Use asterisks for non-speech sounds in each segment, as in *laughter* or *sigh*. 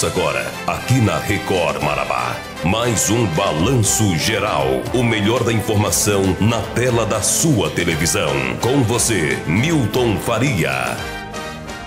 Começa agora, aqui na Record Marabá, mais um Balanço Geral. O melhor da informação na tela da sua televisão. Com você, Milton Faria.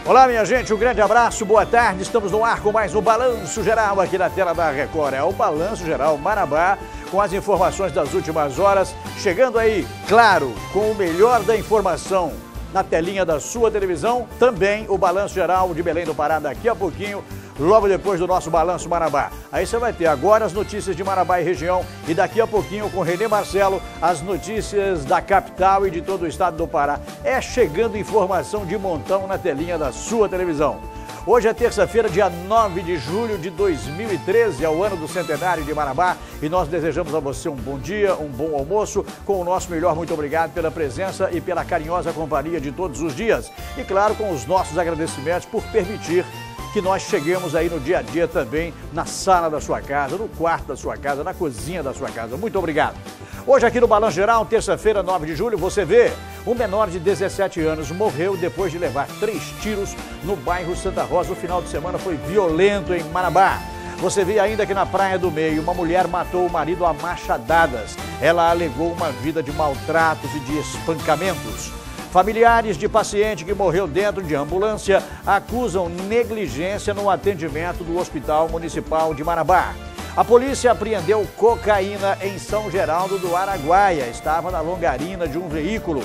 Olá, minha gente, um grande abraço, boa tarde. Estamos no ar com mais um Balanço Geral aqui na tela da Record. É o Balanço Geral Marabá, com as informações das últimas horas. Chegando aí, claro, com o melhor da informação na telinha da sua televisão. Também o Balanço Geral de Belém do Pará daqui a pouquinho, logo depois do nosso Balanço Marabá. Aí você vai ter agora as notícias de Marabá e região e daqui a pouquinho com Renê Marcelo as notícias da capital e de todo o estado do Pará. É chegando informação de montão na telinha da sua televisão. Hoje é terça-feira, dia 9 de julho de 2013, é o ano do centenário de Marabá e nós desejamos a você um bom dia, um bom almoço, com o nosso melhor muito obrigado pela presença e pela carinhosa companhia de todos os dias. E claro, com os nossos agradecimentos por permitir que nós cheguemos aí no dia a dia também, na sala da sua casa, no quarto da sua casa, na cozinha da sua casa. Muito obrigado. Hoje aqui no Balanço Geral, terça-feira, 9 de julho, você vê um menor de 17 anos morreu depois de levar três tiros no bairro Santa Rosa. O final de semana foi violento em Marabá. Você vê ainda que na Praia do Meio, uma mulher matou o marido a machadadas. Ela alegou uma vida de maltratos e de espancamentos. Familiares de paciente que morreu dentro de ambulância acusam negligência no atendimento do Hospital Municipal de Marabá. A polícia apreendeu cocaína em São Geraldo do Araguaia. Estava na longarina de um veículo.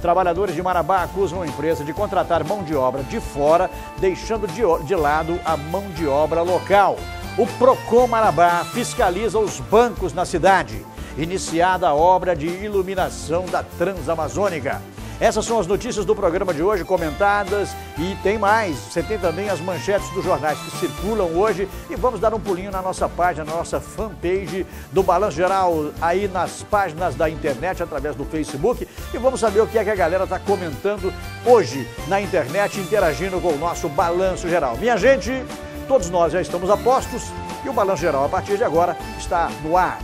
Trabalhadores de Marabá acusam a empresa de contratar mão de obra de fora, deixando de, de lado a mão de obra local. O Procon Marabá fiscaliza os bancos na cidade. Iniciada a obra de iluminação da Transamazônica. Essas são as notícias do programa de hoje, comentadas e tem mais. Você tem também as manchetes dos jornais que circulam hoje e vamos dar um pulinho na nossa página, na nossa fanpage do Balanço Geral, aí nas páginas da internet, através do Facebook e vamos saber o que é que a galera está comentando hoje na internet, interagindo com o nosso Balanço Geral. Minha gente, todos nós já estamos a postos e o Balanço Geral a partir de agora está no ar.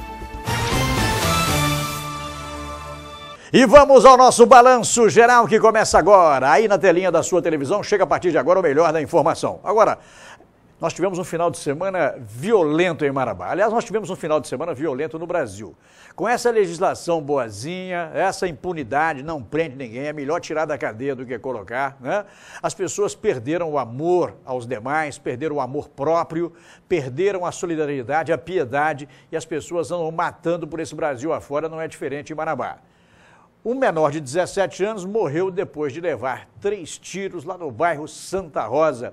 E vamos ao nosso balanço geral que começa agora. Aí na telinha da sua televisão chega a partir de agora o melhor da informação. Agora, nós tivemos um final de semana violento em Marabá. Aliás, nós tivemos um final de semana violento no Brasil. Com essa legislação boazinha, essa impunidade, não prende ninguém, é melhor tirar da cadeia do que colocar, né? As pessoas perderam o amor aos demais, perderam o amor próprio, perderam a solidariedade, a piedade e as pessoas andam matando por esse Brasil afora, não é diferente em Marabá. Um menor de 17 anos morreu depois de levar três tiros lá no bairro Santa Rosa.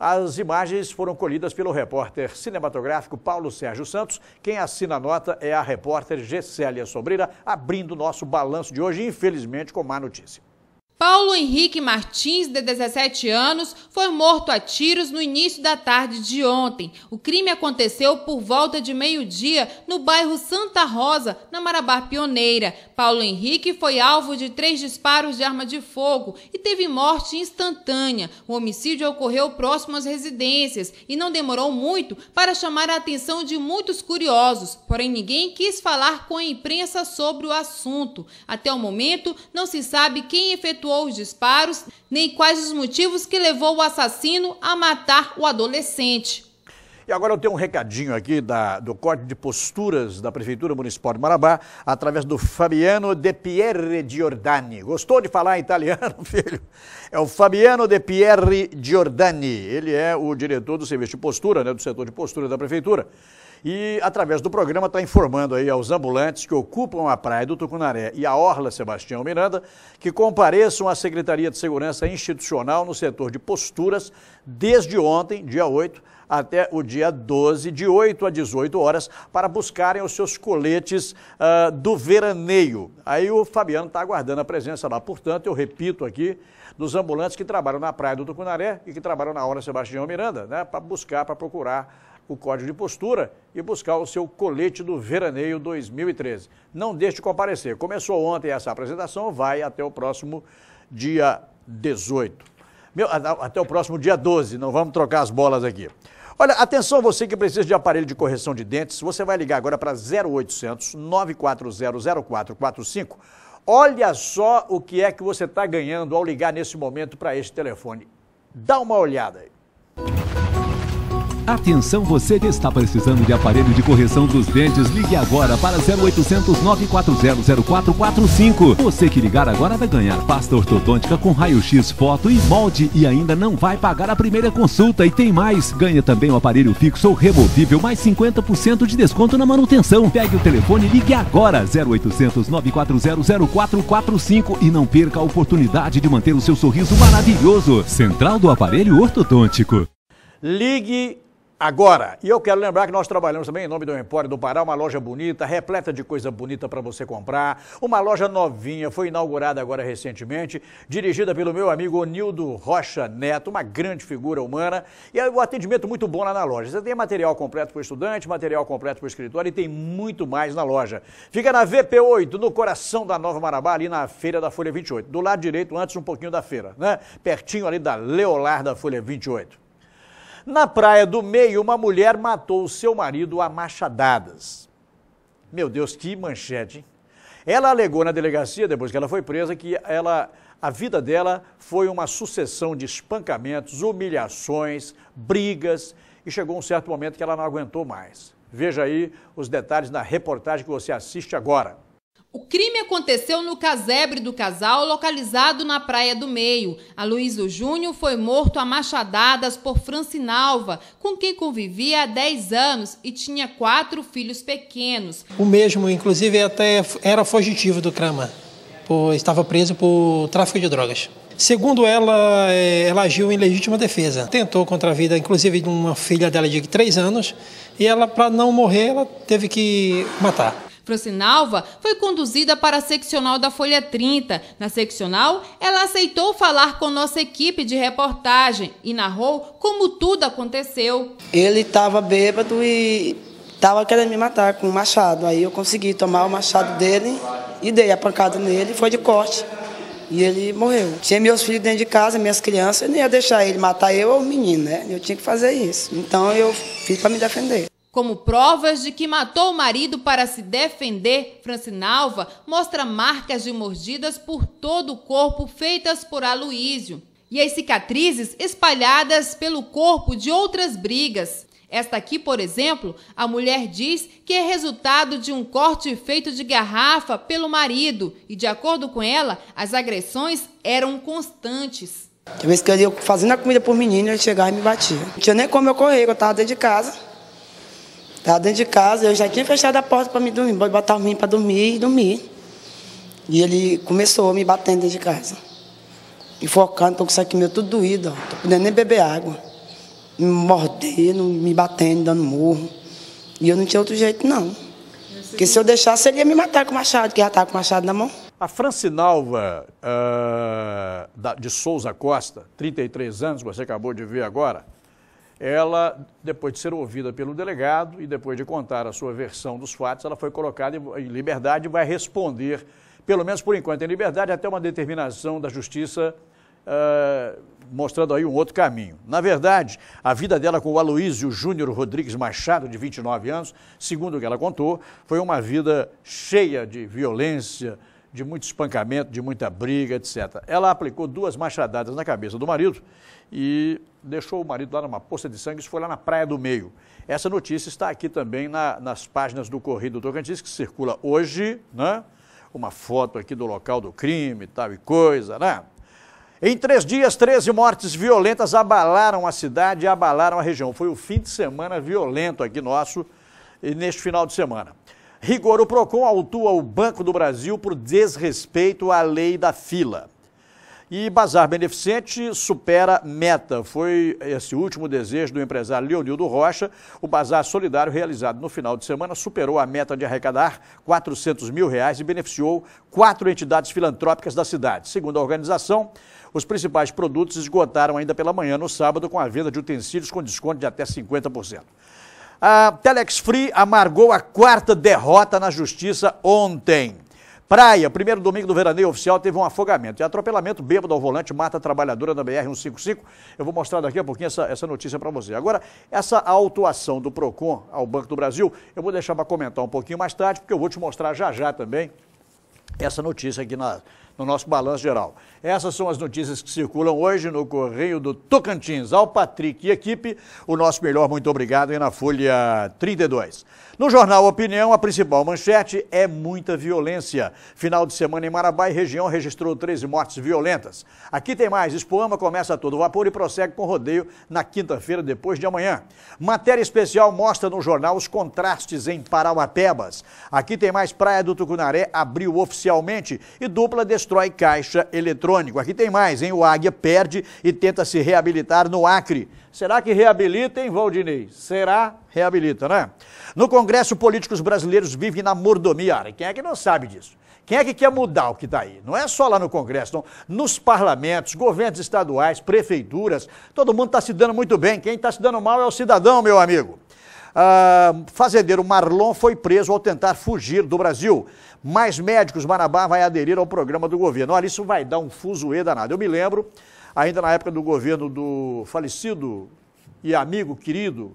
As imagens foram colhidas pelo repórter cinematográfico Paulo Sérgio Santos. Quem assina a nota é a repórter Gessélia Sobreira, abrindo nosso balanço de hoje, infelizmente, com má notícia. Paulo Henrique Martins, de 17 anos, foi morto a tiros no início da tarde de ontem. O crime aconteceu por volta de meio-dia no bairro Santa Rosa, na Marabá Pioneira. Paulo Henrique foi alvo de três disparos de arma de fogo e teve morte instantânea. O homicídio ocorreu próximo às residências e não demorou muito para chamar a atenção de muitos curiosos, porém ninguém quis falar com a imprensa sobre o assunto. Até o momento, não se sabe quem efetuou efetuou os disparos, nem quais os motivos que levou o assassino a matar o adolescente. E agora eu tenho um recadinho aqui da, do corte de posturas da Prefeitura Municipal de Marabá, através do Fabiano De Pierre Giordani. Gostou de falar italiano, *laughs* filho? É o Fabiano De Pierre Giordani. Ele é o diretor do serviço de postura, né, do setor de postura da Prefeitura e, através do programa, está informando aí aos ambulantes que ocupam a Praia do Tucunaré e a Orla Sebastião Miranda que compareçam à Secretaria de Segurança Institucional no setor de posturas desde ontem, dia 8, até o dia 12, de 8 a 18 horas, para buscarem os seus coletes uh, do veraneio. Aí o Fabiano está aguardando a presença lá. Portanto, eu repito aqui, dos ambulantes que trabalham na Praia do Tucunaré e que trabalham na orla Sebastião Miranda, né, para buscar, para procurar o código de postura e buscar o seu colete do veraneio 2013. Não deixe de comparecer. Começou ontem essa apresentação, vai até o próximo dia 18. Meu, até o próximo dia 12, não vamos trocar as bolas aqui. Olha, atenção você que precisa de aparelho de correção de dentes, você vai ligar agora para 0800 940 0445. Olha só o que é que você está ganhando ao ligar nesse momento para este telefone. Dá uma olhada aí. Atenção você que está precisando de aparelho de correção dos dentes, ligue agora para 0800 940 0445. Você que ligar agora vai ganhar pasta ortodôntica com raio-x, foto e molde e ainda não vai pagar a primeira consulta. E tem mais, ganha também o um aparelho fixo ou removível mais 50% de desconto na manutenção. Pegue o telefone e ligue agora 0800 940 0445 e não perca a oportunidade de manter o seu sorriso maravilhoso. Central do Aparelho Ortodôntico. Ligue agora. E eu quero lembrar que nós trabalhamos também em nome do Empório do Pará, uma loja bonita, repleta de coisa bonita para você comprar. Uma loja novinha, foi inaugurada agora recentemente, dirigida pelo meu amigo Onildo Rocha Neto, uma grande figura humana. E o é um atendimento muito bom lá na loja. Você tem material completo para o estudante, material completo para o escritório e tem muito mais na loja. Fica na VP8, no coração da Nova Marabá, ali na Feira da Folha 28. Do lado direito, antes um pouquinho da feira, né? Pertinho ali da Leolar da Folha 28. Na Praia do Meio, uma mulher matou seu marido a machadadas. Meu Deus, que manchete! Hein? Ela alegou na delegacia, depois que ela foi presa, que ela, a vida dela foi uma sucessão de espancamentos, humilhações, brigas, e chegou um certo momento que ela não aguentou mais. Veja aí os detalhes na reportagem que você assiste agora. O crime aconteceu no casebre do casal, localizado na Praia do Meio. A Luísa Júnior foi morto a machadadas por Francinalva, com quem convivia há 10 anos e tinha quatro filhos pequenos. O mesmo, inclusive, até era fugitivo do Crama, pois estava preso por tráfico de drogas. Segundo ela, eh, ela agiu em legítima defesa. Tentou contra a vida, inclusive, de uma filha dela de 3 anos, e ela, para não morrer, ela teve que matar. Francinalva foi conduzida para a seccional da Folha 30. Na seccional, ela aceitou falar com nossa equipe de reportagem e narrou como tudo aconteceu. Ele estava bêbado e estava querendo me matar com um machado. Aí eu consegui tomar o machado dele e dei a pancada nele, foi de corte. E ele morreu. Tinha meus filhos dentro de casa, minhas crianças, eu não ia deixar ele matar eu ou o menino, né? Eu tinha que fazer isso. Então eu fiz para me defender como provas de que matou o marido para se defender, Francinalva mostra marcas de mordidas por todo o corpo feitas por Aloísio e as cicatrizes espalhadas pelo corpo de outras brigas. Esta aqui, por exemplo, a mulher diz que é resultado de um corte feito de garrafa pelo marido e, de acordo com ela, as agressões eram constantes. Tem vezes que eu ia fazendo a comida por menino, ele chegava e me batia. Não tinha nem como eu correr, eu estava dentro de casa. Estava dentro de casa, eu já tinha fechado a porta para me dormir, botar o menino para dormir e dormir. E ele começou me batendo dentro de casa. Enfocando, estou com isso aqui meu tudo doído, ó. Tô podendo nem beber água. Me mordendo, me batendo, dando murro. E eu não tinha outro jeito, não. Porque se eu deixasse, ele ia me matar com o machado, que já estava com o machado na mão. A Francinalva uh, de Souza Costa, 33 anos, você acabou de ver agora, ela, depois de ser ouvida pelo delegado e depois de contar a sua versão dos fatos, ela foi colocada em liberdade e vai responder, pelo menos por enquanto, em liberdade até uma determinação da justiça uh, mostrando aí um outro caminho. Na verdade, a vida dela com o Aloísio Júnior Rodrigues Machado, de 29 anos, segundo o que ela contou, foi uma vida cheia de violência, de muito espancamento, de muita briga, etc. Ela aplicou duas machadadas na cabeça do marido e deixou o marido lá numa poça de sangue, e foi lá na Praia do Meio. Essa notícia está aqui também na, nas páginas do Correio do Tocantins, que circula hoje, né? Uma foto aqui do local do crime, tal e coisa, né? Em três dias, 13 mortes violentas abalaram a cidade e abalaram a região. Foi o fim de semana violento aqui nosso, neste final de semana. Rigor, o PROCON autua o Banco do Brasil por desrespeito à lei da fila. E Bazar Beneficente supera meta. Foi esse último desejo do empresário Leonildo Rocha. O Bazar Solidário, realizado no final de semana, superou a meta de arrecadar 400 mil reais e beneficiou quatro entidades filantrópicas da cidade. Segundo a organização, os principais produtos esgotaram ainda pela manhã no sábado com a venda de utensílios com desconto de até 50%. A Telex Free amargou a quarta derrota na justiça ontem. Praia, primeiro domingo do veraneio oficial, teve um afogamento. E atropelamento bêbado ao volante mata a trabalhadora da BR-155. Eu vou mostrar daqui a pouquinho essa, essa notícia para você. Agora, essa autuação do PROCON ao Banco do Brasil, eu vou deixar para comentar um pouquinho mais tarde, porque eu vou te mostrar já já também essa notícia aqui na, no nosso balanço geral. Essas são as notícias que circulam hoje no Correio do Tocantins. Ao Patrick e equipe, o nosso melhor muito obrigado e na Folha 32. No jornal Opinião, a principal manchete é muita violência. Final de semana em Marabá e região registrou 13 mortes violentas. Aqui tem mais. Expoama começa a todo vapor e prossegue com rodeio na quinta-feira depois de amanhã. Matéria especial mostra no jornal os contrastes em Parauapebas. Aqui tem mais Praia do Tucunaré abriu oficialmente e dupla destrói caixa eletrônica eletrônico. Aqui tem mais, hein? O Águia perde e tenta se reabilitar no Acre. Será que reabilita, hein, Valdinei? Será? Reabilita, né? No Congresso, políticos brasileiros vivem na mordomia. Quem é que não sabe disso? Quem é que quer mudar o que está aí? Não é só lá no Congresso, não. nos parlamentos, governos estaduais, prefeituras, todo mundo está se dando muito bem. Quem está se dando mal é o cidadão, meu amigo. Ah, fazendeiro Marlon foi preso ao tentar fugir do Brasil. Mais médicos Marabá vai aderir ao programa do governo. Olha, isso vai dar um fuzuê danado. Eu me lembro, ainda na época do governo do falecido e amigo querido,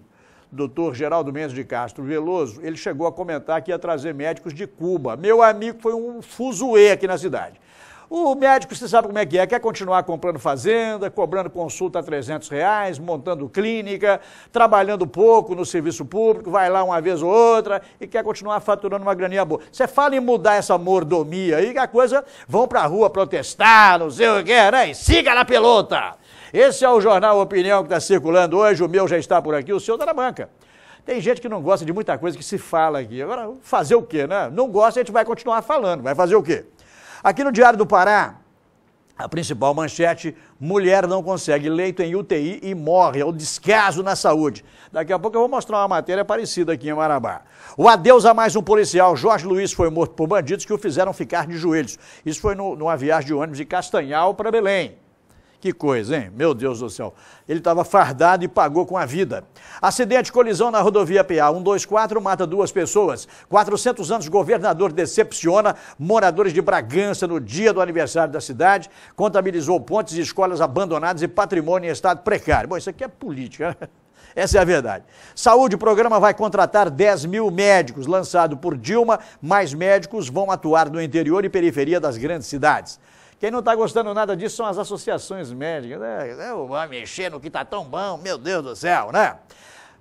doutor Geraldo Mendes de Castro Veloso, ele chegou a comentar que ia trazer médicos de Cuba. Meu amigo, foi um fuzuê aqui na cidade. O médico, você sabe como é que é, quer continuar comprando fazenda, cobrando consulta a 300 reais, montando clínica, trabalhando pouco no serviço público, vai lá uma vez ou outra e quer continuar faturando uma graninha boa. Você fala em mudar essa mordomia aí, que a coisa vão pra rua protestar, não sei o que, né? E siga na pelota! Esse é o jornal Opinião que está circulando hoje, o meu já está por aqui, o seu está na banca. Tem gente que não gosta de muita coisa que se fala aqui. Agora, fazer o quê, né? Não gosta, a gente vai continuar falando. Vai fazer o quê? Aqui no Diário do Pará, a principal manchete: mulher não consegue leito em UTI e morre. É o descaso na saúde. Daqui a pouco eu vou mostrar uma matéria parecida aqui em Marabá. O adeus a mais um policial. Jorge Luiz foi morto por bandidos que o fizeram ficar de joelhos. Isso foi no, numa viagem de ônibus de Castanhal para Belém. Que coisa, hein? Meu Deus do céu. Ele estava fardado e pagou com a vida. Acidente, colisão na rodovia PA 124 mata duas pessoas. 400 anos, governador decepciona moradores de Bragança no dia do aniversário da cidade. Contabilizou pontes e escolas abandonadas e patrimônio em estado precário. Bom, isso aqui é política, né? *laughs* Essa é a verdade. Saúde, o programa vai contratar 10 mil médicos. Lançado por Dilma, mais médicos vão atuar no interior e periferia das grandes cidades. Quem não está gostando nada disso são as associações médicas. Né? Vai é mexer no que está tão bom, meu Deus do céu, né?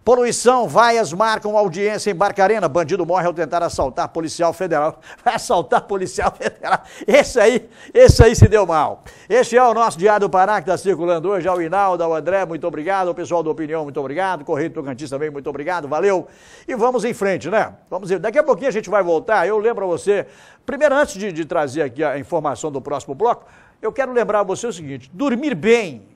Poluição, vaias marcam audiência em Barca Arena. Bandido morre ao tentar assaltar policial federal. *laughs* Vai assaltar policial federal. Esse aí, esse aí se deu mal. Este é o nosso Diário do Pará que está circulando hoje. Ao é Inaldo, ao é André, muito obrigado. O pessoal do Opinião, muito obrigado. Correio Tocantins também, muito obrigado. Valeu. E vamos em frente, né? Vamos em... Daqui a pouquinho a gente vai voltar. Eu lembro a você, primeiro, antes de, de trazer aqui a informação do próximo bloco, eu quero lembrar a você o seguinte: dormir bem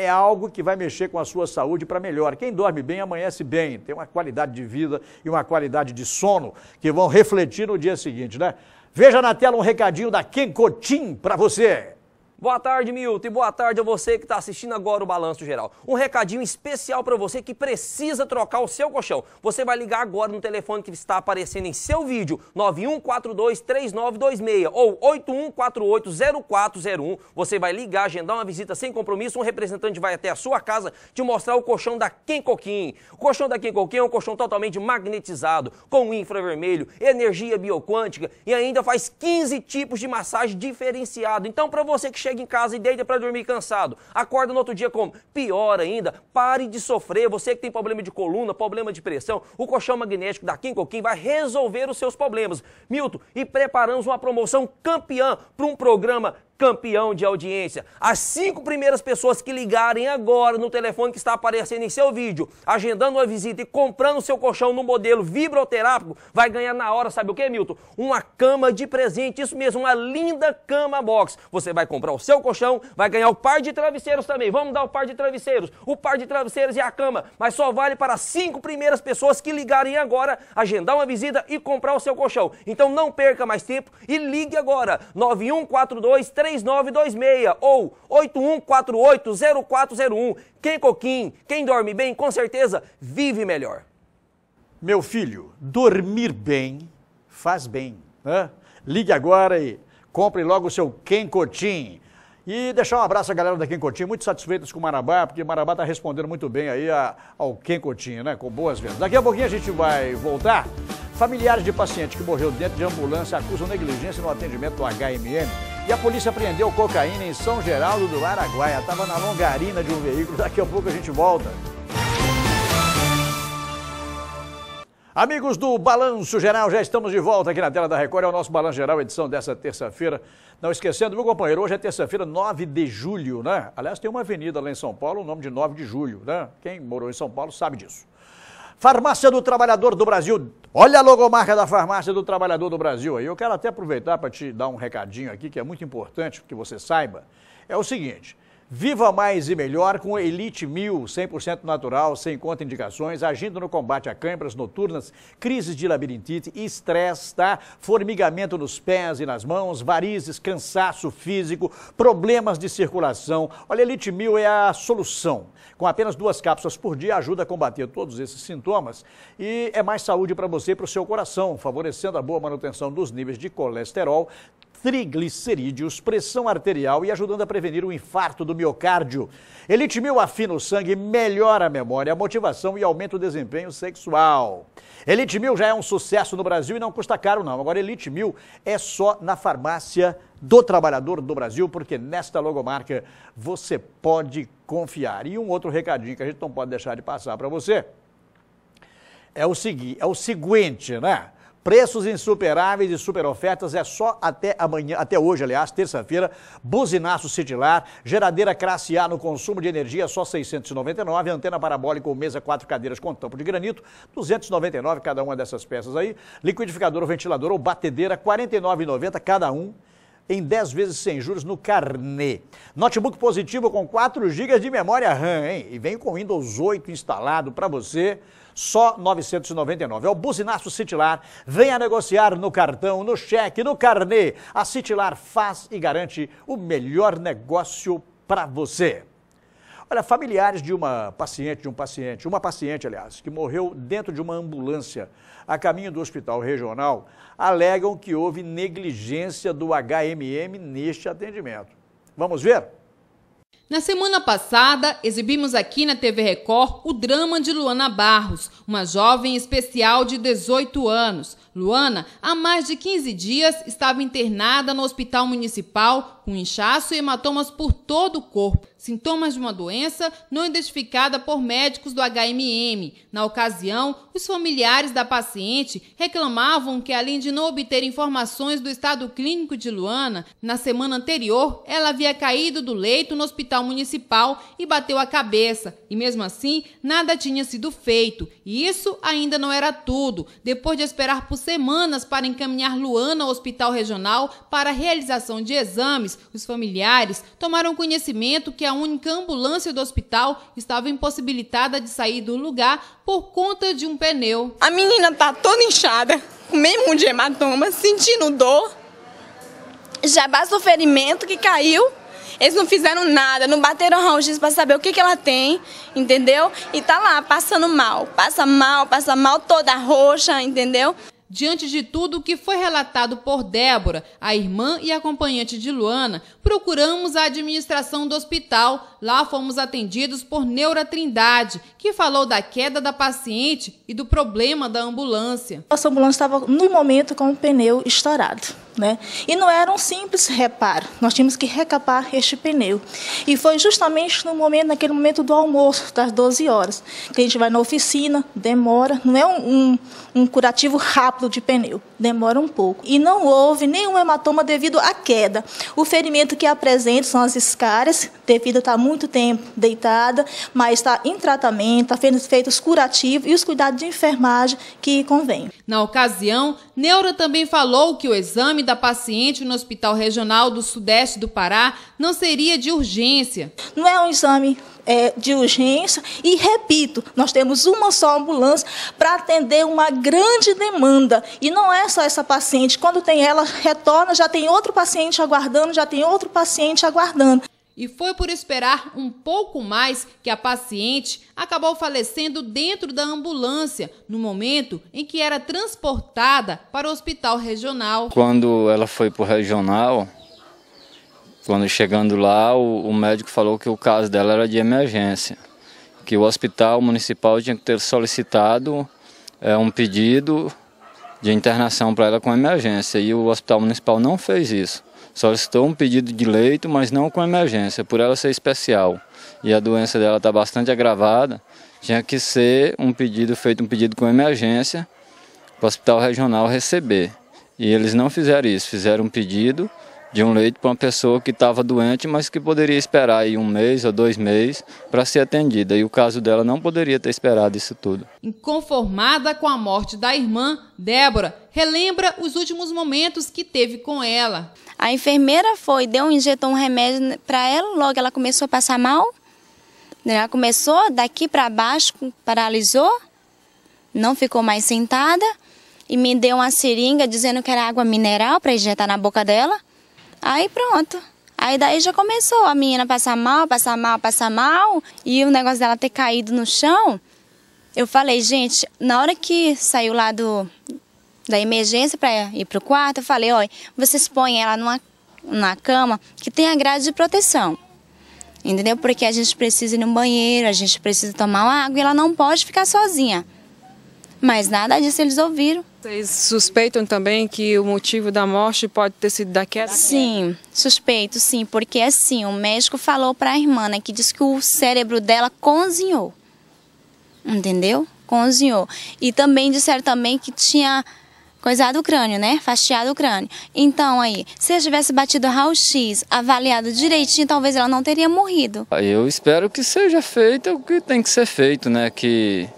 é algo que vai mexer com a sua saúde para melhor. Quem dorme bem, amanhece bem, tem uma qualidade de vida e uma qualidade de sono que vão refletir no dia seguinte, né? Veja na tela um recadinho da Kenkotin para você. Boa tarde, Milton, e boa tarde a você que está assistindo agora o Balanço Geral. Um recadinho especial para você que precisa trocar o seu colchão. Você vai ligar agora no telefone que está aparecendo em seu vídeo, 91423926 ou 81480401. Você vai ligar, agendar uma visita sem compromisso, um representante vai até a sua casa te mostrar o colchão da Kenkoquim. O colchão da Kenkoquim é um colchão totalmente magnetizado, com infravermelho, energia bioquântica e ainda faz 15 tipos de massagem diferenciado. Então, para você que chega em casa e deita para dormir cansado. Acorda no outro dia como? Pior ainda, pare de sofrer. Você que tem problema de coluna, problema de pressão, o colchão magnético da Kim Kinkokin vai resolver os seus problemas. Milton, e preparamos uma promoção campeã para um programa campeão de audiência. As cinco primeiras pessoas que ligarem agora no telefone que está aparecendo em seu vídeo, agendando uma visita e comprando seu colchão no modelo vibroterápico, vai ganhar na hora, sabe o que, Milton? Uma cama de presente, isso mesmo, uma linda cama box. Você vai comprar o seu colchão, vai ganhar o par de travesseiros também. Vamos dar o par de travesseiros, o par de travesseiros e é a cama, mas só vale para as cinco primeiras pessoas que ligarem agora, agendar uma visita e comprar o seu colchão. Então não perca mais tempo e ligue agora, 9142 três 3926 ou 81480401. Quem coquim, quem dorme bem, com certeza vive melhor. Meu filho, dormir bem faz bem. Né? Ligue agora e compre logo o seu Kenkotim. E deixar um abraço à galera da Kenkotim, muito satisfeitos com o Marabá, porque o Marabá está respondendo muito bem aí ao Kenkotim, né? Com boas vendas. Daqui a pouquinho a gente vai voltar. Familiares de paciente que morreu dentro de ambulância acusam negligência no atendimento do HMM. E a polícia apreendeu cocaína em São Geraldo do Araguaia. Estava na longarina de um veículo. Daqui a pouco a gente volta. Amigos do Balanço Geral, já estamos de volta aqui na tela da Record. É o nosso Balanço Geral, edição dessa terça-feira. Não esquecendo, meu companheiro, hoje é terça-feira, 9 de julho, né? Aliás, tem uma avenida lá em São Paulo, o nome de 9 de julho, né? Quem morou em São Paulo sabe disso. Farmácia do Trabalhador do Brasil. Olha a logomarca da Farmácia do Trabalhador do Brasil aí. Eu quero até aproveitar para te dar um recadinho aqui que é muito importante que você saiba. É o seguinte: Viva mais e melhor com Elite Mil, 100% natural, sem contraindicações, agindo no combate a câimbras noturnas, crises de labirintite, estresse, tá? Formigamento nos pés e nas mãos, varizes, cansaço físico, problemas de circulação. Olha, Elite Mil é a solução. Com apenas duas cápsulas por dia, ajuda a combater todos esses sintomas e é mais saúde para você e para o seu coração, favorecendo a boa manutenção dos níveis de colesterol, triglicerídeos, pressão arterial e ajudando a prevenir o infarto do miocárdio. Elite Mil afina o sangue, melhora a memória, a motivação e aumenta o desempenho sexual. Elite Mil já é um sucesso no Brasil e não custa caro não. Agora Elite Mil é só na farmácia do trabalhador do Brasil, porque nesta logomarca você pode confiar. E um outro recadinho que a gente não pode deixar de passar para você é o seguinte, é o seguinte, né? Preços insuperáveis e super ofertas é só até amanhã, até hoje, aliás, terça-feira. Buzinaço Citilar, geradeira classe A no consumo de energia só 699, antena parabólica ou mesa quatro cadeiras com tampo de granito, 299 cada uma dessas peças aí, liquidificador ou ventilador ou batedeira 49,90 cada um em 10 vezes sem juros no carnê. Notebook positivo com 4 GB de memória RAM, hein? E vem com Windows 8 instalado para você só 999. É o buzinaço Citilar. Venha negociar no cartão, no cheque, no carnê. A Citilar faz e garante o melhor negócio para você. Olha, familiares de uma paciente, de um paciente, uma paciente, aliás, que morreu dentro de uma ambulância a caminho do hospital regional, alegam que houve negligência do HMM neste atendimento. Vamos ver? Na semana passada, exibimos aqui na TV Record o drama de Luana Barros, uma jovem especial de 18 anos. Luana, há mais de 15 dias, estava internada no Hospital Municipal com inchaço e hematomas por todo o corpo, sintomas de uma doença não identificada por médicos do HMM. Na ocasião, os familiares da paciente reclamavam que, além de não obter informações do estado clínico de Luana, na semana anterior ela havia caído do leito no hospital municipal e bateu a cabeça, e mesmo assim nada tinha sido feito. E isso ainda não era tudo. Depois de esperar por semanas para encaminhar Luana ao hospital regional para a realização de exames, os familiares tomaram conhecimento que a única ambulância do hospital estava impossibilitada de sair do lugar por conta de um pneu. A menina tá toda inchada, mesmo de hematoma, sentindo dor. Já basta o ferimento que caiu. Eles não fizeram nada, não bateram raio-x para saber o que, que ela tem, entendeu? E tá lá passando mal, passa mal, passa mal toda roxa, entendeu? Diante de tudo o que foi relatado por Débora, a irmã e acompanhante de Luana, procuramos a administração do hospital, lá fomos atendidos por Neura Trindade, que falou da queda da paciente e do problema da ambulância. Nossa ambulância estava, no momento, com o pneu estourado. Né? E não era um simples reparo, nós tínhamos que recapar este pneu. E foi justamente no momento, naquele momento do almoço, das 12 horas, que a gente vai na oficina, demora, não é um, um, um curativo rápido de pneu, demora um pouco. E não houve nenhum hematoma devido à queda. O ferimento que apresenta são as escárias, devido a estar tá muito muito tempo deitada, mas está em tratamento, está feito os curativos e os cuidados de enfermagem que convém. Na ocasião, Neura também falou que o exame da paciente no Hospital Regional do Sudeste do Pará não seria de urgência. Não é um exame é, de urgência. E repito, nós temos uma só ambulância para atender uma grande demanda. E não é só essa paciente. Quando tem ela, retorna, já tem outro paciente aguardando, já tem outro paciente aguardando e foi por esperar um pouco mais que a paciente acabou falecendo dentro da ambulância, no momento em que era transportada para o hospital regional. Quando ela foi para o regional, quando chegando lá, o, o médico falou que o caso dela era de emergência, que o hospital municipal tinha que ter solicitado é, um pedido de internação para ela com emergência. E o hospital municipal não fez isso. Solicitou um pedido de leito, mas não com emergência, por ela ser especial e a doença dela está bastante agravada, tinha que ser um pedido feito um pedido com emergência para o hospital regional receber. E eles não fizeram isso, fizeram um pedido de um leito para uma pessoa que estava doente, mas que poderia esperar aí um mês ou dois meses para ser atendida. E o caso dela não poderia ter esperado isso tudo. Inconformada com a morte da irmã, Débora relembra os últimos momentos que teve com ela. A enfermeira foi, deu, injetou um remédio para ela, logo ela começou a passar mal. Ela começou daqui para baixo, paralisou, não ficou mais sentada e me deu uma seringa dizendo que era água mineral para injetar na boca dela. Aí pronto. Aí daí já começou a menina passar mal, passar mal, passar mal, e o negócio dela ter caído no chão. Eu falei, gente, na hora que saiu lá do, da emergência para ir pro quarto, eu falei, olha, vocês põem ela numa, numa cama que tem a grade de proteção. Entendeu? Porque a gente precisa ir no banheiro, a gente precisa tomar água e ela não pode ficar sozinha. Mas nada disso eles ouviram. Vocês suspeitam também que o motivo da morte pode ter sido da queda? Sim, suspeito sim, porque assim, o médico falou para a irmã né, que disse que o cérebro dela cozinhou. Entendeu? Cozinhou. E também disseram também que tinha coisado o crânio, né? Fastiado o crânio. Então aí, se ela tivesse batido raio-x, avaliado direitinho, talvez ela não teria morrido. Eu espero que seja feito o que tem que ser feito, né? Que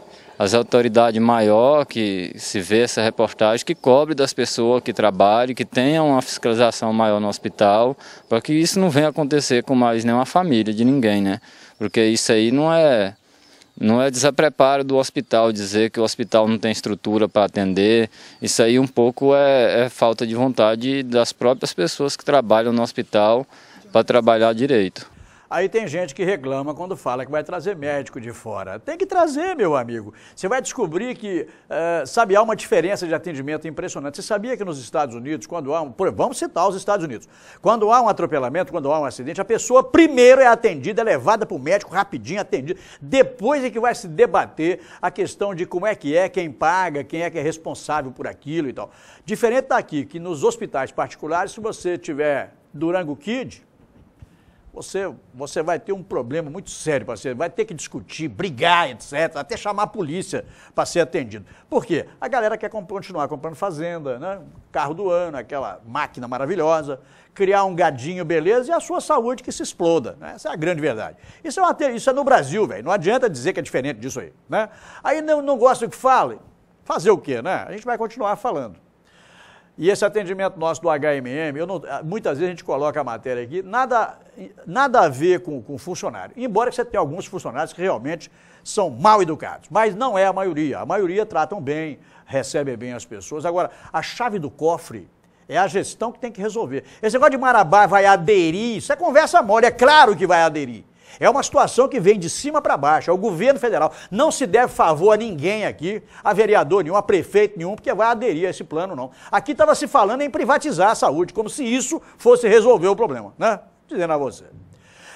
as autoridades maior que se vê essa reportagem, que cobre das pessoas que trabalham, que tenham uma fiscalização maior no hospital, para que isso não venha acontecer com mais nenhuma família de ninguém, né? Porque isso aí não é não é desapreparo do hospital dizer que o hospital não tem estrutura para atender. Isso aí um pouco é, é, falta de vontade das próprias pessoas que trabalham no hospital para trabalhar direito. Aí tem gente que reclama quando fala que vai trazer médico de fora. Tem que trazer, meu amigo. Você vai descobrir que, eh, sabe, há uma diferença de atendimento impressionante. Você sabia que nos Estados Unidos, quando há um. Vamos citar os Estados Unidos. Quando há um atropelamento, quando há um acidente, a pessoa primeiro é atendida, é levada para o médico, rapidinho atendida. Depois é que vai se debater a questão de como é que é, quem paga, quem é que é responsável por aquilo e tal. Diferente daqui, que nos hospitais particulares, se você tiver Durango Kid, você, você vai ter um problema muito sério para ser, vai ter que discutir, brigar, etc., até chamar a polícia para ser atendido. Por quê? A galera quer continuar comprando fazenda, né? carro do ano, aquela máquina maravilhosa, criar um gadinho, beleza, e a sua saúde que se exploda. Né? Essa é a grande verdade. Isso é, uma, isso é no Brasil, velho. Não adianta dizer que é diferente disso aí. Né? Aí não, não gosta do que fale. Fazer o quê, né? A gente vai continuar falando. E esse atendimento nosso do HMM, não, muitas vezes a gente coloca a matéria aqui, nada, nada a ver com, com funcionário. Embora você tenha alguns funcionários que realmente são mal educados, mas não é a maioria. A maioria tratam bem, recebem bem as pessoas. Agora, a chave do cofre é a gestão que tem que resolver. Esse negócio de Marabá vai aderir, isso é conversa mole, é claro que vai aderir. É uma situação que vem de cima para baixo, é o governo federal. Não se deve favor a ninguém aqui, a vereador nenhum, a prefeito nenhum, porque vai aderir a esse plano, não. Aqui estava se falando em privatizar a saúde, como se isso fosse resolver o problema, né? Dizendo a você.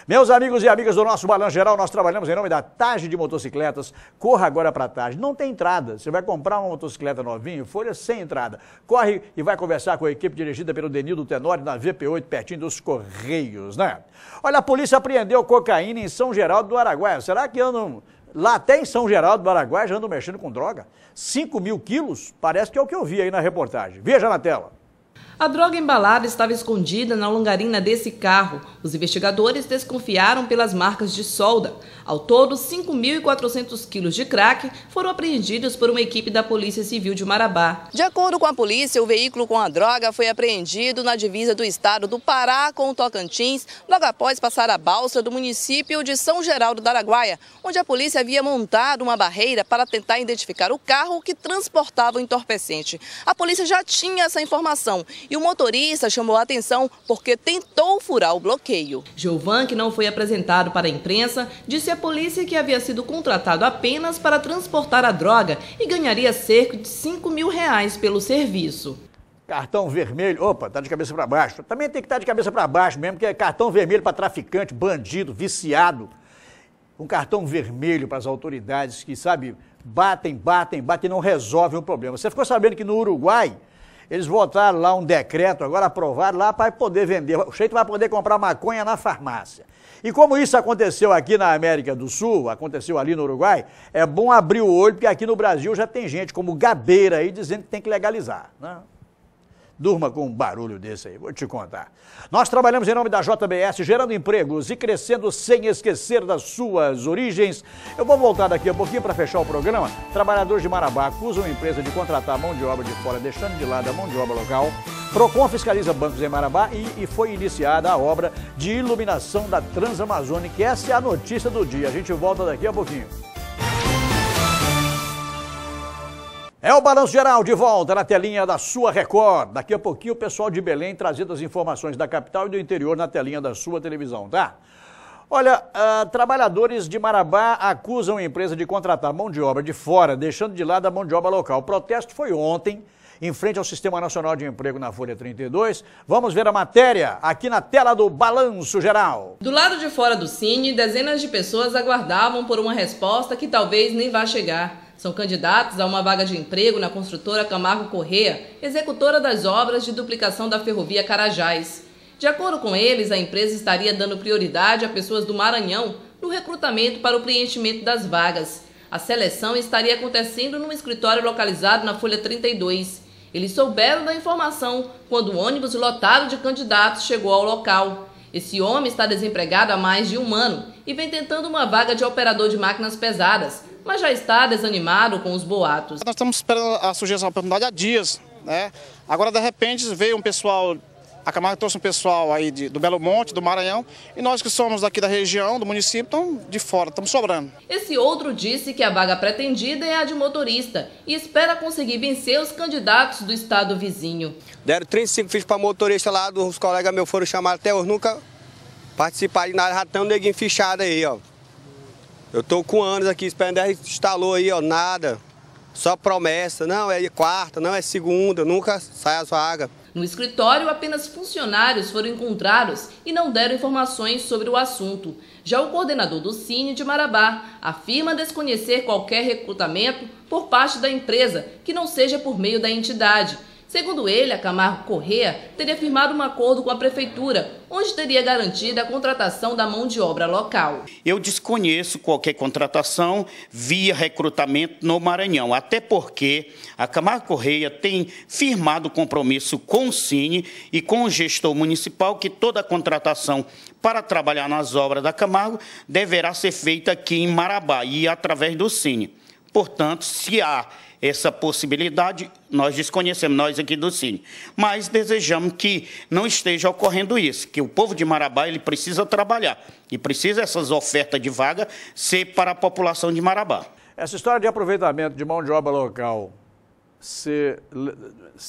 Meus amigos e amigas do nosso Balanço Geral, nós trabalhamos em nome da Tage de Motocicletas. Corra agora para a Tage. Não tem entrada. Você vai comprar uma motocicleta novinha, folha sem entrada. Corre e vai conversar com a equipe dirigida pelo Denildo Tenório na VP8, pertinho dos Correios, né? Olha, a polícia apreendeu cocaína em São Geraldo do Araguaia. Será que andam... Lá até em São Geraldo do Araguaia já andam mexendo com droga. 5 mil quilos? Parece que é o que eu vi aí na reportagem. Veja na tela. A droga embalada estava escondida na longarina desse carro. Os investigadores desconfiaram pelas marcas de solda. Ao todo, 5.400 quilos de crack foram apreendidos por uma equipe da Polícia Civil de Marabá. De acordo com a polícia, o veículo com a droga foi apreendido na divisa do estado do Pará com o Tocantins, logo após passar a balsa do município de São Geraldo da Araguaia, onde a polícia havia montado uma barreira para tentar identificar o carro que transportava o entorpecente. A polícia já tinha essa informação e o motorista chamou a atenção porque tentou furar o bloqueio. Giovan, que não foi apresentado para a imprensa, disse à polícia que havia sido contratado apenas para transportar a droga e ganharia cerca de 5 mil reais pelo serviço. Cartão vermelho, opa, tá de cabeça para baixo. Também tem que estar tá de cabeça para baixo mesmo, porque é cartão vermelho para traficante, bandido, viciado. Um cartão vermelho para as autoridades que, sabe, batem, batem, batem e não resolvem o problema. Você ficou sabendo que no Uruguai eles votaram lá um decreto, agora aprovaram lá para poder vender. O jeito vai poder comprar maconha na farmácia. E como isso aconteceu aqui na América do Sul, aconteceu ali no Uruguai, é bom abrir o olho, porque aqui no Brasil já tem gente como Gabeira aí dizendo que tem que legalizar. Né? durma com um barulho desse aí, vou te contar. Nós trabalhamos em nome da JBS, gerando empregos e crescendo sem esquecer das suas origens. Eu vou voltar daqui a pouquinho para fechar o programa. Trabalhadores de Marabá acusam a empresa de contratar mão de obra de fora, deixando de lado a mão de obra local. Procon fiscaliza bancos em Marabá e, e, foi iniciada a obra de iluminação da Transamazônica. Essa é a notícia do dia. A gente volta daqui a pouquinho. É o Balanço Geral de volta na telinha da sua Record. Daqui a pouquinho o pessoal de Belém trazendo as informações da capital e do interior na telinha da sua televisão, tá? Olha, uh, trabalhadores de Marabá acusam a empresa de contratar mão de obra de fora, deixando de lado a mão de obra local. O protesto foi ontem, em frente ao Sistema Nacional de Emprego na Folha 32. Vamos ver a matéria aqui na tela do Balanço Geral. Do lado de fora do Cine, dezenas de pessoas aguardavam por uma resposta que talvez nem vá chegar. São candidatos a uma vaga de emprego na construtora Camargo Correa, executora das obras de duplicação da ferrovia Carajás. De acordo com eles, a empresa estaria dando prioridade a pessoas do Maranhão no recrutamento para o preenchimento das vagas. A seleção estaria acontecendo num escritório localizado na Folha 32. Eles souberam da informação quando o um ônibus lotado de candidatos chegou ao local. Esse homem está desempregado há mais de um ano e vem tentando uma vaga de operador de máquinas pesadas, mas já está desanimado com os boatos. Nós estamos esperando a sugestão da oportunidade há dias, né? Agora, de repente, veio um pessoal a Camargo trouxe um pessoal aí de, do Belo Monte, do Maranhão, e nós que somos daqui da região, do município, estamos de fora, estamos sobrando. Esse outro disse que a vaga pretendida é a de motorista e espera conseguir vencer os candidatos do estado vizinho. Deram 35 fichas para motorista lá, dos colegas meus foram chamados até hoje, nunca participar de nada, já tem um neguinho fichado aí, ó. Eu tô com anos aqui esperando, aí instalou aí, ó, nada. Só promessa, não é quarta, não é segunda, nunca sai as vagas. No escritório, apenas funcionários foram encontrados e não deram informações sobre o assunto. Já o coordenador do Cine de Marabá afirma desconhecer qualquer recrutamento por parte da empresa que não seja por meio da entidade. Segundo ele, a Camargo Correa teria firmado um acordo com a prefeitura, onde teria garantido a contratação da mão de obra local. Eu desconheço qualquer contratação via recrutamento no Maranhão, até porque a Camargo Correia tem firmado compromisso com o Cine e com o gestor municipal que toda contratação para trabalhar nas obras da Camargo deverá ser feita aqui em Marabá e através do Cine. Portanto, se há essa possibilidade, nós desconhecemos, nós aqui do Cine. Mas desejamos que não esteja ocorrendo isso, que o povo de Marabá ele precisa trabalhar e precisa essas ofertas de vaga ser para a população de Marabá. Essa história de aproveitamento de mão de obra local ser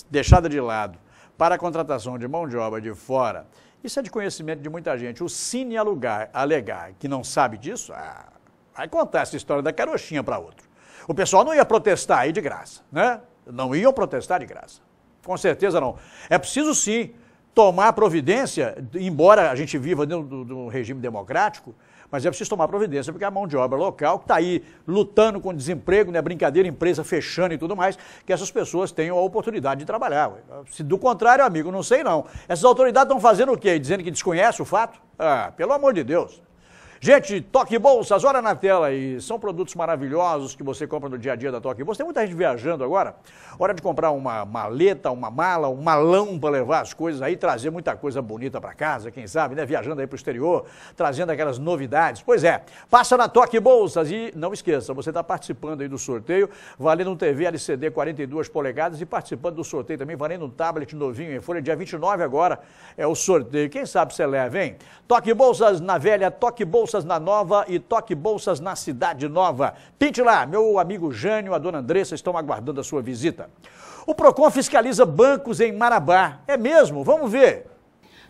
deixada de lado para a contratação de mão de obra de fora, isso é de conhecimento de muita gente. O Cine alugar, alegar que não sabe disso, ah, vai contar essa história da carochinha para outro. O pessoal não ia protestar aí de graça, né? Não iam protestar de graça. Com certeza não. É preciso sim tomar providência, embora a gente viva dentro de um regime democrático, mas é preciso tomar providência, porque a mão de obra local que está aí lutando com desemprego, né, brincadeira, empresa fechando e tudo mais, que essas pessoas tenham a oportunidade de trabalhar. Se do contrário, amigo, não sei não. Essas autoridades estão fazendo o quê? Dizendo que desconhece o fato? Ah, pelo amor de Deus. Gente, Toque Bolsas, olha na tela e são produtos maravilhosos que você compra no dia a dia da Toque Bolsas. Tem muita gente viajando agora. Hora de comprar uma maleta, uma mala, um malão para levar as coisas aí, trazer muita coisa bonita para casa, quem sabe, né? Viajando aí para o exterior, trazendo aquelas novidades. Pois é, passa na Toque Bolsas e não esqueça, você está participando aí do sorteio, valendo um TV LCD 42 polegadas e participando do sorteio também, valendo um tablet novinho em folha. Dia 29 agora é o sorteio. Quem sabe você leva, hein? Toque Bolsas na velha, Toque Bolsas Bolsas na Nova e Toque Bolsas na Cidade Nova. Pinte lá, meu amigo Jânio, a dona Andressa estão aguardando a sua visita. O PROCON fiscaliza bancos em Marabá. É mesmo? Vamos ver.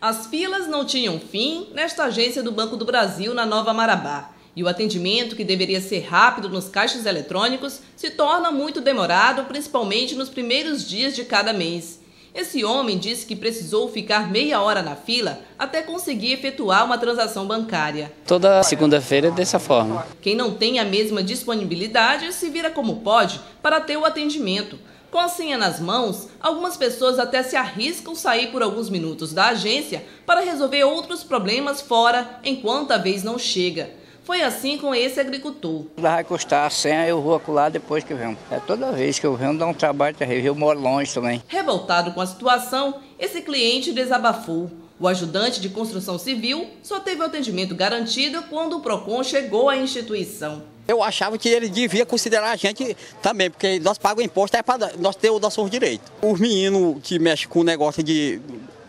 As filas não tinham fim nesta agência do Banco do Brasil na Nova Marabá. E o atendimento, que deveria ser rápido nos caixas eletrônicos, se torna muito demorado, principalmente nos primeiros dias de cada mês. Esse homem disse que precisou ficar meia hora na fila até conseguir efetuar uma transação bancária. Toda segunda-feira é dessa forma. Quem não tem a mesma disponibilidade se vira como pode para ter o atendimento. Com a senha nas mãos, algumas pessoas até se arriscam sair por alguns minutos da agência para resolver outros problemas fora enquanto a vez não chega. Foi assim com esse agricultor. Vai custar senha, eu vou acular depois que venho. É toda vez que eu venho dá um trabalho terrível, eu moro longe também. Revoltado com a situação, esse cliente desabafou. O ajudante de construção civil só teve o atendimento garantido quando o PROCON chegou à instituição. Eu achava que ele devia considerar a gente também, porque nós pagamos imposto, é para nós ter o nosso direito. Os meninos que mexem com o negócio de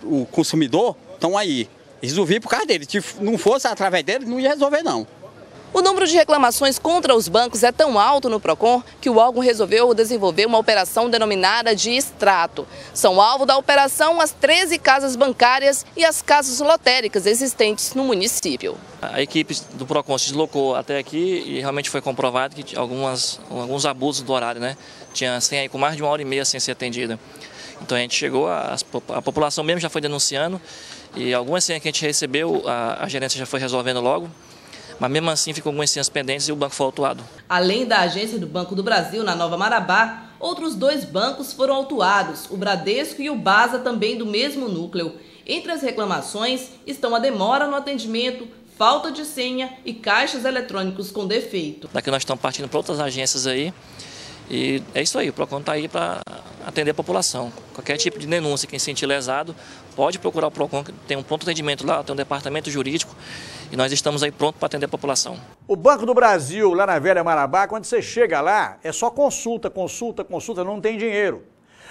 o consumidor estão aí. Resolvi por causa dele. Se não fosse através dele, não ia resolver não. O número de reclamações contra os bancos é tão alto no PROCON que o órgão resolveu desenvolver uma operação denominada de extrato. São alvo da operação as 13 casas bancárias e as casas lotéricas existentes no município. A equipe do PROCON se deslocou até aqui e realmente foi comprovado que algumas, alguns abusos do horário, né? Tinha sem assim, aí com mais de uma hora e meia sem ser atendida. Então a gente chegou, a, a, população mesmo já foi denunciando e algumas senhas que a gente recebeu, a, a gerência já foi resolvendo logo mas mesmo assim ficou algumas essências pendentes e o banco foi autuado. Além da agência do Banco do Brasil na Nova Marabá, outros dois bancos foram autuados, o Bradesco e o Baza, também do mesmo núcleo. Entre as reclamações estão a demora no atendimento, falta de senha e caixas eletrônicos com defeito. Daqui nós estamos partindo para outras agências aí e é isso aí, o PROCON está aí para atender a população. Qualquer tipo de denúncia, quem se sentir lesado, pode procurar o PROCON, tem um ponto de atendimento lá, tem um departamento jurídico e nós estamos aí pronto para atender a população. O Banco do Brasil, lá na Velha Marabá, quando você chega lá, é só consulta, consulta, consulta, não tem dinheiro.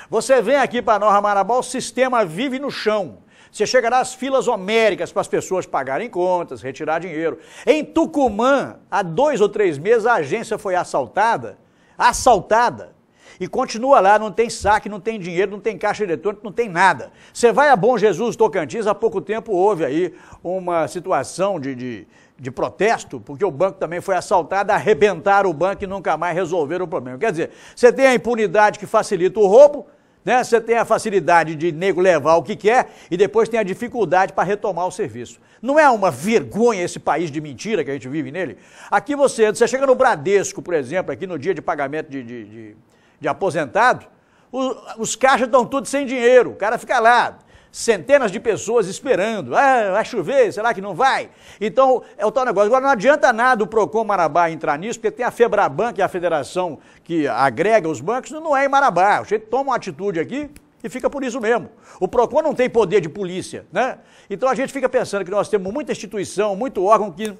Você vem aqui para Norra Marabá, o sistema vive no chão. Você lá, às filas homéricas para as pessoas pagarem contas, retirar dinheiro. Em Tucumã, há dois ou três meses, a agência foi assaltada, assaltada, e continua lá, não tem saque, não tem dinheiro, não tem caixa eletrônica, não tem nada. Você vai a Bom Jesus Tocantins, há pouco tempo houve aí uma situação de, de, de protesto, porque o banco também foi assaltado, arrebentaram o banco e nunca mais resolveram o problema. Quer dizer, você tem a impunidade que facilita o roubo, né? Você tem a facilidade de nego levar o que quer e depois tem a dificuldade para retomar o serviço. Não é uma vergonha esse país de mentira que a gente vive nele? Aqui você, você chega no Bradesco, por exemplo, aqui no dia de pagamento de, de, de de aposentado, os, os caixas estão tudo sem dinheiro, o cara fica lá, centenas de pessoas esperando. Ah, vai chover, será que não vai? Então, é o tal negócio. Agora, não adianta nada o PROCON Marabá entrar nisso, porque tem a FEBRABAN, que é a federação que agrega os bancos, não é em Marabá. O gente toma uma atitude aqui e fica por isso mesmo. O PROCON não tem poder de polícia, né? Então, a gente fica pensando que nós temos muita instituição, muito órgão que,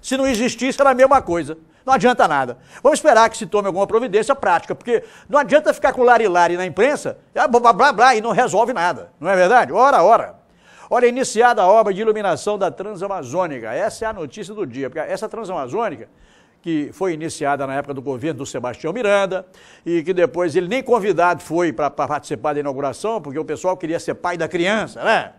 se não existisse, era a mesma coisa. Não adianta nada. Vamos esperar que se tome alguma providência prática, porque não adianta ficar com lari-lari na imprensa, ah, blá, blá, blá, e não resolve nada. Não é verdade? Ora, ora. Olha, iniciada a obra de iluminação da Transamazônica. Essa é a notícia do dia, porque essa Transamazônica, que foi iniciada na época do governo do Sebastião Miranda, e que depois ele nem convidado foi para participar da inauguração, porque o pessoal queria ser pai da criança, né?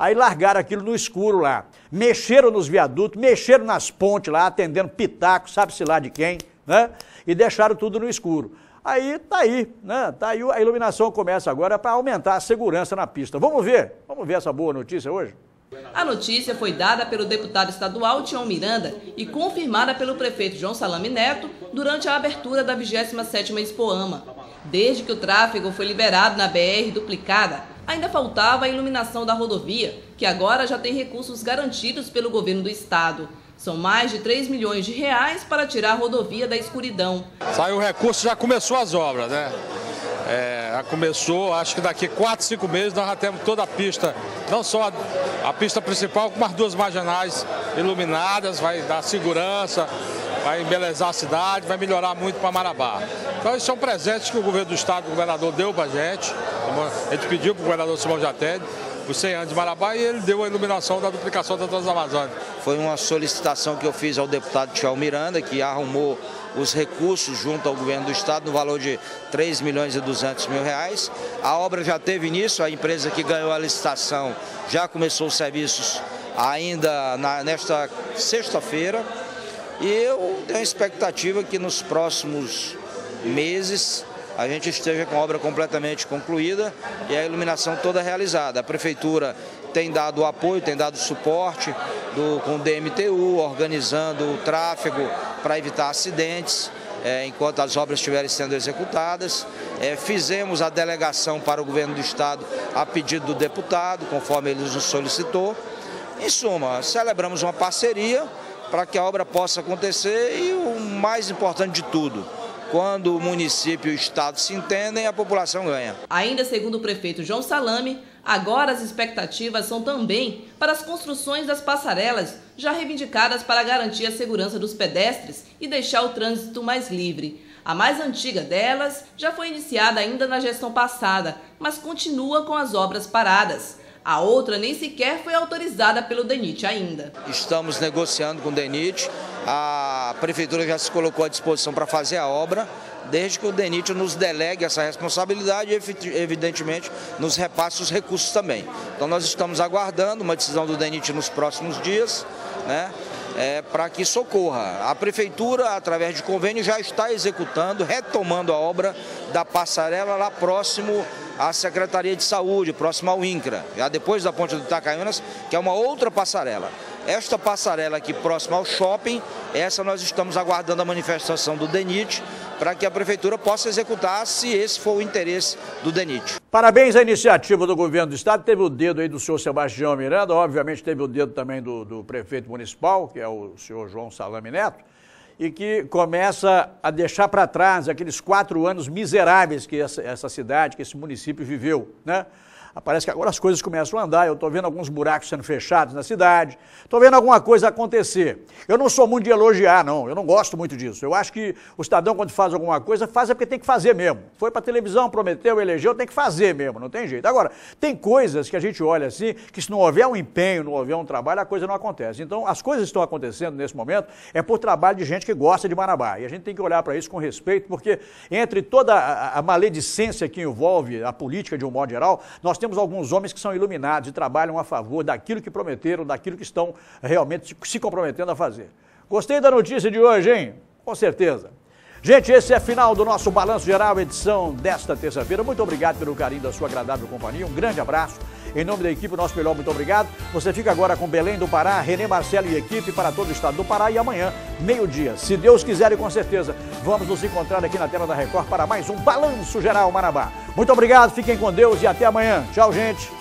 Aí largaram aquilo no escuro lá. Mexeram nos viadutos, mexeram nas pontes lá, atendendo pitaco, sabe-se lá de quem, né? E deixaram tudo no escuro. Aí tá aí, né? Tá aí a iluminação começa agora para aumentar a segurança na pista. Vamos ver, vamos ver essa boa notícia hoje. A notícia foi dada pelo deputado estadual Tião Miranda e confirmada pelo prefeito João Salame Neto durante a abertura da 27ª Expoama. Desde que o tráfego foi liberado na BR duplicada, ainda faltava a iluminação da rodovia, que agora já tem recursos garantidos pelo governo do estado. São mais de 3 milhões de reais para tirar a rodovia da escuridão. Saiu o recurso, já começou as obras, né? É, já começou, acho que daqui 4, 5 meses nós já temos toda a pista, não só a, a pista principal, como as duas marginais iluminadas, vai dar segurança, vai embelezar a cidade, vai melhorar muito para Marabá. Então, esses são presentes que o governo do estado, o governador, deu para a gente. A gente pediu para o governador Simão Jatede os 100 anos de Marabá e ele deu a iluminação da duplicação da Transamazônica. Foi uma solicitação que eu fiz ao deputado Tchau Miranda, que arrumou os recursos junto ao governo do estado no valor de 3 milhões e 200 mil reais. A obra já teve início, a empresa que ganhou a licitação já começou os serviços ainda na, nesta sexta-feira. E eu tenho a expectativa que nos próximos meses a gente esteja com a obra completamente concluída e a iluminação toda realizada. A prefeitura tem dado apoio, tem dado suporte do, com o DMTU, organizando o tráfego para evitar acidentes. É, enquanto as obras estiverem sendo executadas. É, fizemos a delegação para o governo do Estado a pedido do deputado, conforme ele nos solicitou. Em suma, celebramos uma parceria para que a obra possa acontecer e o mais importante de tudo, quando o município e o estado se entendem, a população ganha. Ainda segundo o prefeito João Salame, agora as expectativas são também para as construções das passarelas já reivindicadas para garantir a segurança dos pedestres e deixar o trânsito mais livre. A mais antiga delas já foi iniciada ainda na gestão passada, mas continua com as obras paradas. A outra nem sequer foi autorizada pelo DENIT ainda. Estamos negociando com o DENIT, a prefeitura já se colocou à disposição para fazer a obra, desde que o DENIT nos delegue essa responsabilidade e, evidentemente, nos repasse os recursos também. Então, nós estamos aguardando uma decisão do DENIT nos próximos dias, né? É, para que socorra. A prefeitura, através de convênio, já está executando, retomando a obra da passarela lá próximo à Secretaria de Saúde, próxima ao INCRA, já depois da ponte do Itacaianas, que é uma outra passarela. Esta passarela aqui próxima ao shopping, essa nós estamos aguardando a manifestação do DENIT para que a prefeitura possa executar, se esse for o interesse do DENIT. Parabéns à iniciativa do governo do estado, teve o dedo aí do senhor Sebastião Miranda, obviamente teve o dedo também do, do prefeito municipal, que é o senhor João Salame Neto, e que começa a deixar para trás aqueles quatro anos miseráveis que essa, essa cidade, que esse município viveu, né? Parece que agora as coisas começam a andar, eu estou vendo alguns buracos sendo fechados na cidade, estou vendo alguma coisa acontecer. Eu não sou muito de elogiar, não, eu não gosto muito disso. Eu acho que o cidadão, quando faz alguma coisa, faz é porque tem que fazer mesmo. Foi para a televisão, prometeu, elegeu, tem que fazer mesmo, não tem jeito. Agora, tem coisas que a gente olha assim, que se não houver um empenho, não houver um trabalho, a coisa não acontece. Então, as coisas estão acontecendo nesse momento é por trabalho de gente que gosta de Marabá. E a gente tem que olhar para isso com respeito, porque entre toda a, a maledicência que envolve a política de um modo geral, nós temos alguns homens que são iluminados e trabalham a favor daquilo que prometeram, daquilo que estão realmente se comprometendo a fazer. Gostei da notícia de hoje, hein? Com certeza. Gente, esse é o final do nosso Balanço Geral, edição desta terça-feira. Muito obrigado pelo carinho da sua agradável companhia. Um grande abraço. Em nome da equipe, nosso melhor, muito obrigado. Você fica agora com Belém do Pará, Renê Marcelo e equipe para todo o estado do Pará. E amanhã, meio-dia, se Deus quiser e com certeza, vamos nos encontrar aqui na tela da Record para mais um Balanço Geral Marabá. Muito obrigado, fiquem com Deus e até amanhã. Tchau, gente.